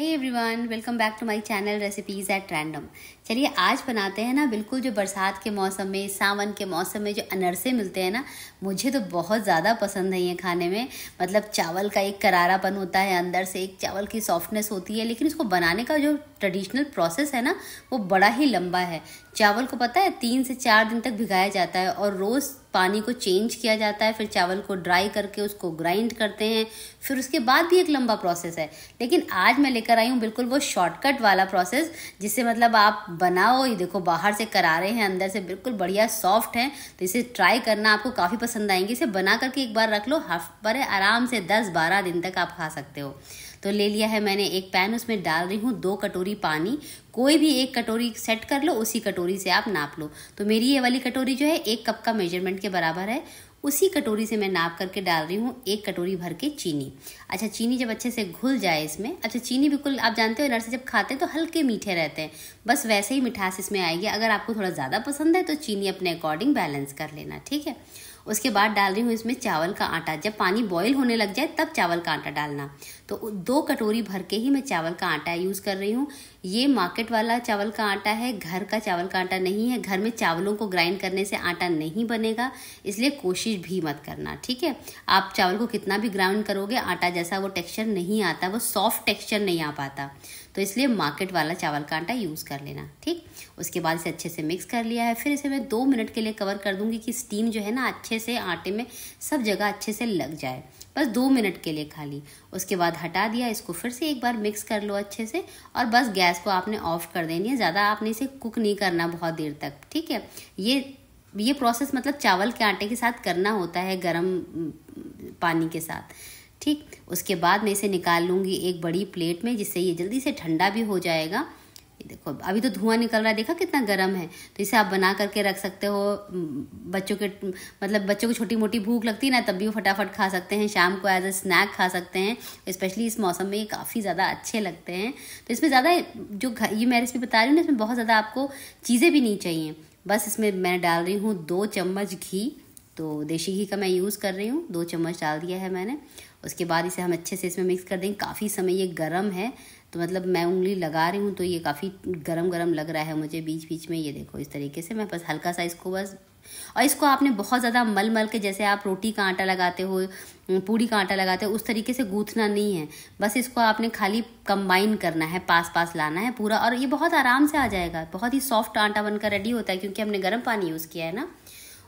hey everyone welcome back to my channel recipes at random चलिए आज बनाते हैं ना बिल्कुल जो बरसात के मौसम में सावन के मौसम में जो अनरसे मिलते हैं ना मुझे तो बहुत ज़्यादा पसंद है ये खाने में मतलब चावल का एक करारापन होता है अंदर से एक चावल की सॉफ्टनेस होती है लेकिन इसको बनाने का जो ट्रेडिशनल प्रोसेस है ना वो बड़ा ही लंबा है चावल को पता है तीन से चार दिन तक भिगाया जाता है और रोज़ पानी को चेंज किया जाता है फिर चावल को ड्राई करके उसको ग्राइंड करते हैं फिर उसके बाद भी एक लंबा प्रोसेस है लेकिन आज मैं लेकर आई हूँ बिल्कुल वो शॉर्टकट वाला प्रोसेस जिससे मतलब आप बनाओ ये देखो बाहर से करा रहे हैं अंदर से बिल्कुल बढ़िया सॉफ्ट है तो इसे ट्राई करना आपको काफ़ी पसंद आएंगे इसे बना करके एक बार रख लो हफ्ते पर आराम से दस बारह दिन तक आप खा सकते हो तो ले लिया है मैंने एक पैन उसमें डाल रही हूँ दो कटोरी पानी कोई भी एक कटोरी सेट कर लो उसी कटोरी से आप नाप लो तो मेरी ये वाली कटोरी जो है एक कप का मेजरमेंट के बराबर है उसी कटोरी से मैं नाप करके डाल रही हूँ एक कटोरी भर के चीनी अच्छा चीनी जब अच्छे से घुल जाए इसमें अच्छा चीनी बिल्कुल आप जानते हो से जब खाते हैं तो हल्के मीठे रहते हैं बस वैसे ही मिठास इसमें आएगी अगर आपको थोड़ा ज़्यादा पसंद है तो चीनी अपने अकॉर्डिंग बैलेंस कर लेना ठीक है उसके बाद डाल रही हूँ इसमें चावल का आटा जब पानी बॉईल होने लग जाए तब चावल का आटा डालना तो दो कटोरी भर के ही मैं चावल का आटा यूज़ कर रही हूँ ये मार्केट वाला चावल का आटा है घर का चावल का आटा नहीं है घर में चावलों को ग्राइंड करने से आटा नहीं बनेगा इसलिए कोशिश भी मत करना ठीक है आप चावल को कितना भी ग्राइंड करोगे आटा जैसा वो टेक्सचर नहीं आता वो सॉफ्ट टेक्सचर नहीं आ पाता तो इसलिए मार्केट वाला चावल का आटा यूज़ कर लेना ठीक उसके बाद इसे अच्छे से मिक्स कर लिया है फिर इसे मैं दो मिनट के लिए कवर कर दूँगी कि स्टीम जो है ना अच्छे से आटे में सब जगह अच्छे से लग जाए बस दो मिनट के लिए खाली उसके बाद हटा दिया इसको फिर से एक बार मिक्स कर लो अच्छे से और बस गैस को आपने ऑफ कर देनी है ज़्यादा आपने इसे कुक नहीं करना बहुत देर तक ठीक है ये ये प्रोसेस मतलब चावल के आटे के साथ करना होता है गर्म पानी के साथ ठीक उसके बाद मैं इसे निकाल लूँगी एक बड़ी प्लेट में जिससे ये जल्दी से ठंडा भी हो जाएगा देखो अभी तो धुआं निकल रहा है देखा कितना गर्म है तो इसे आप बना करके रख सकते हो बच्चों के मतलब बच्चों को छोटी मोटी भूख लगती है ना तब भी वो फटाफट खा सकते हैं शाम को एज अ स्नैक खा सकते हैं स्पेशली इस मौसम में ये काफ़ी ज़्यादा अच्छे लगते हैं तो इसमें ज़्यादा जो ये मैं रेसिपी बता रही हूँ ना इसमें बहुत ज़्यादा आपको चीज़ें भी नहीं चाहिए बस इसमें मैं डाल रही हूँ दो चम्मच घी तो देसी घी का मैं यूज़ कर रही हूँ दो चम्मच डाल दिया है मैंने उसके बाद इसे हम अच्छे से इसमें मिक्स कर देंगे काफ़ी समय ये गर्म है तो मतलब मैं उंगली लगा रही हूँ तो ये काफ़ी गरम गरम लग रहा है मुझे बीच बीच में ये देखो इस तरीके से मैं बस हल्का सा इसको बस और इसको आपने बहुत ज़्यादा मल मल के जैसे आप रोटी का आटा लगाते हो पूड़ी का आटा लगाते हो उस तरीके से गूंथना नहीं है बस इसको आपने खाली कंबाइन करना है पास पास लाना है पूरा और ये बहुत आराम से आ जाएगा बहुत ही सॉफ्ट आटा बनकर रेडी होता है क्योंकि हमने गर्म पानी यूज़ किया है ना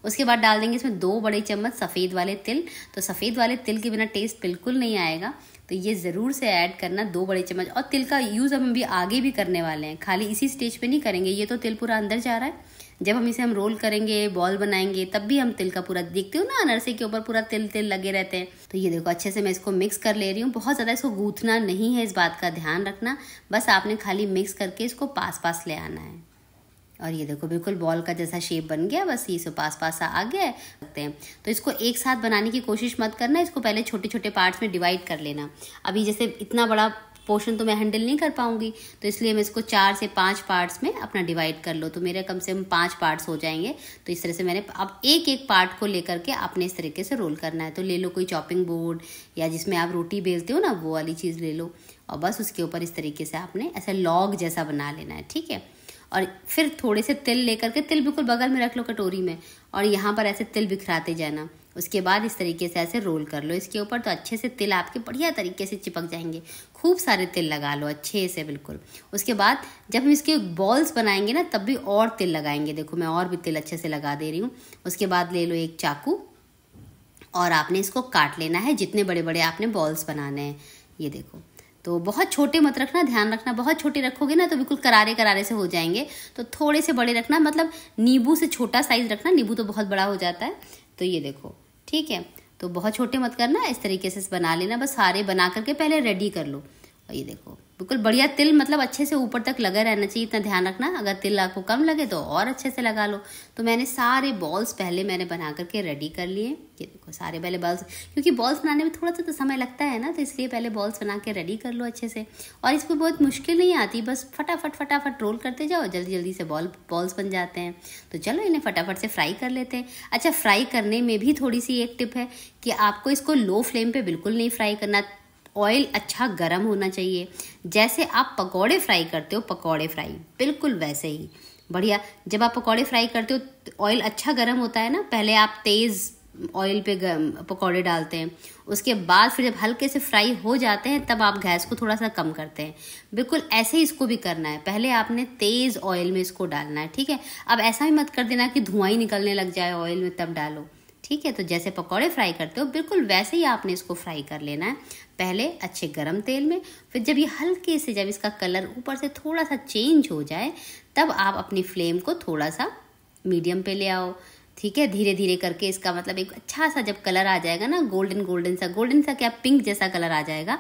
उसके बाद डाल देंगे इसमें दो बड़े चम्मच सफ़ेद वाले तिल तो सफ़ेद वाले तिल के बिना टेस्ट बिल्कुल नहीं आएगा तो ये ज़रूर से ऐड करना दो बड़े चम्मच और तिल का यूज़ हम भी आगे भी करने वाले हैं खाली इसी स्टेज पे नहीं करेंगे ये तो तिल पूरा अंदर जा रहा है जब हम इसे हम रोल करेंगे बॉल बनाएंगे तब भी हम तिल का पूरा देखते हो ना अनरसे के ऊपर पूरा तिल तिल लगे रहते हैं तो ये देखो अच्छे से मैं इसको मिक्स कर ले रही हूँ बहुत ज़्यादा इसको गूथना नहीं है इस बात का ध्यान रखना बस आपने खाली मिक्स करके इसको पास पास ले आना है और ये देखो बिल्कुल बॉल का जैसा शेप बन गया बस ये सो पास पास आ गया है सकते हैं तो इसको एक साथ बनाने की कोशिश मत करना इसको पहले छोटे छोटे पार्ट्स में डिवाइड कर लेना अभी जैसे इतना बड़ा पोर्शन तो मैं हैंडल नहीं कर पाऊंगी तो इसलिए मैं इसको चार से पांच पार्ट्स में अपना डिवाइड कर लो तो मेरे कम से कम पांच पार्ट्स हो जाएंगे तो इस तरह से मैंने अब एक एक पार्ट को लेकर के आपने इस तरीके से रोल करना है तो ले लो कोई चॉपिंग बोर्ड या जिसमें आप रोटी बेलते हो ना वो वाली चीज़ ले लो और बस उसके ऊपर इस तरीके से आपने ऐसा लॉग जैसा बना लेना है ठीक है और फिर थोड़े से तिल लेकर के तिल बिल्कुल बगल में रख लो कटोरी में और यहाँ पर ऐसे तिल बिखराते जाना उसके बाद इस तरीके से ऐसे रोल कर लो इसके ऊपर तो अच्छे से तिल आपके बढ़िया तरीके से चिपक जाएंगे खूब सारे तिल लगा लो अच्छे से बिल्कुल उसके बाद जब हम इसके बॉल्स बनाएंगे ना तब भी और तिल लगाएंगे देखो मैं और भी तिल अच्छे से लगा दे रही हूँ उसके बाद ले लो एक चाकू और आपने इसको काट लेना है जितने बड़े बड़े आपने बॉल्स बनाने हैं ये देखो तो बहुत छोटे मत रखना ध्यान रखना बहुत छोटे रखोगे ना तो बिल्कुल करारे करारे से हो जाएंगे तो थोड़े से बड़े रखना मतलब नींबू से छोटा साइज रखना नींबू तो बहुत बड़ा हो जाता है तो ये देखो ठीक है तो बहुत छोटे मत करना इस तरीके से बना लेना बस सारे बना करके पहले रेडी कर लो और ये देखो बिल्कुल बढ़िया तिल मतलब अच्छे से ऊपर तक लगा रहना चाहिए इतना ध्यान रखना अगर तिल आपको कम लगे तो और अच्छे से लगा लो तो मैंने सारे बॉल्स पहले मैंने बना करके रेडी कर लिए ये देखो सारे पहले बॉल्स क्योंकि बॉल्स बनाने में थोड़ा सा तो समय लगता है ना तो इसलिए पहले बॉल्स बना के रेडी कर लो अच्छे से और इसमें बहुत मुश्किल नहीं आती बस फटाफट फटाफट रोल करते जाओ जल्दी जल्दी से बॉल बॉल्स बन जाते हैं तो चलो इन्हें फटाफट से फ्राई कर लेते हैं अच्छा फ्राई करने में भी थोड़ी सी एक टिप है कि आपको इसको लो फ्लेम पर बिल्कुल नहीं फ्राई करना ऑयल अच्छा गर्म होना चाहिए जैसे आप पकौड़े फ्राई करते हो पकौड़े फ्राई बिल्कुल वैसे ही बढ़िया जब आप पकौड़े फ्राई करते हो ऑयल अच्छा गर्म होता है ना पहले आप तेज़ ऑयल पे पकौड़े डालते हैं उसके बाद फिर जब हल्के से फ्राई हो जाते हैं तब आप गैस को थोड़ा सा कम करते हैं बिल्कुल ऐसे ही इसको भी करना है पहले आपने तेज़ ऑयल में इसको डालना है ठीक है अब ऐसा भी मत कर देना कि धुआं ही निकलने लग जाए ऑयल में तब डालो ठीक है तो जैसे पकौड़े फ्राई करते हो बिल्कुल वैसे ही आपने इसको फ्राई कर लेना है पहले अच्छे गरम तेल में फिर जब ये हल्के से जब इसका कलर ऊपर से थोड़ा सा चेंज हो जाए तब आप अपनी फ्लेम को थोड़ा सा मीडियम पे ले आओ ठीक है धीरे धीरे करके इसका मतलब एक अच्छा सा जब कलर आ जाएगा ना गोल्डन गोल्डन सा गोल्डन सा क्या पिंक जैसा कलर आ जाएगा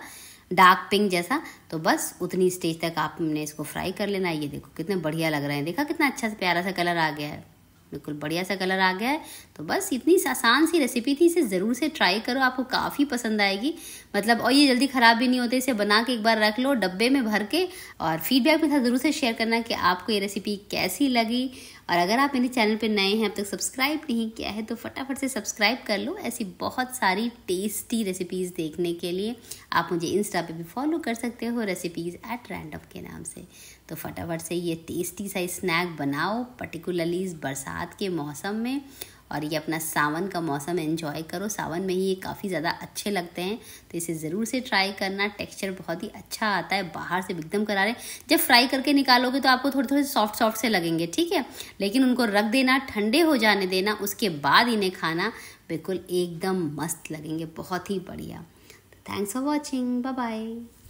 डार्क पिंक जैसा तो बस उतनी स्टेज तक आपने इसको फ्राई कर लेना ये देखो कितना बढ़िया लग रहा है देखा कितना अच्छा सा प्यारा सा कलर आ गया है बिल्कुल बढ़िया सा कलर आ गया है तो बस इतनी आसान सी रेसिपी थी इसे ज़रूर से ट्राई करो आपको काफ़ी पसंद आएगी मतलब और ये जल्दी ख़राब भी नहीं होते इसे बना के एक बार रख लो डब्बे में भर के और फीडबैक भी था ज़रूर से शेयर करना कि आपको ये रेसिपी कैसी लगी और अगर आप मेरे चैनल पर नए हैं अब तक सब्सक्राइब नहीं किया है तो फटाफट से सब्सक्राइब कर लो ऐसी बहुत सारी टेस्टी रेसिपीज़ देखने के लिए आप मुझे इंस्टा पे भी फॉलो कर सकते हो रेसिपीज़ एट रैंडम के नाम से तो फटाफट से ये टेस्टी सा स्नैक बनाओ पर्टिकुलरली इस बरसात के मौसम में और ये अपना सावन का मौसम एंजॉय करो सावन में ही ये काफ़ी ज़्यादा अच्छे लगते हैं तो इसे ज़रूर से ट्राई करना टेक्सचर बहुत ही अच्छा आता है बाहर से एकदम करा रहे जब फ्राई करके निकालोगे तो आपको थोड़े थोड़े सॉफ्ट सॉफ्ट से लगेंगे ठीक है लेकिन उनको रख देना ठंडे हो जाने देना उसके बाद इन्हें खाना बिल्कुल एकदम मस्त लगेंगे बहुत ही बढ़िया thanks for watching bye bye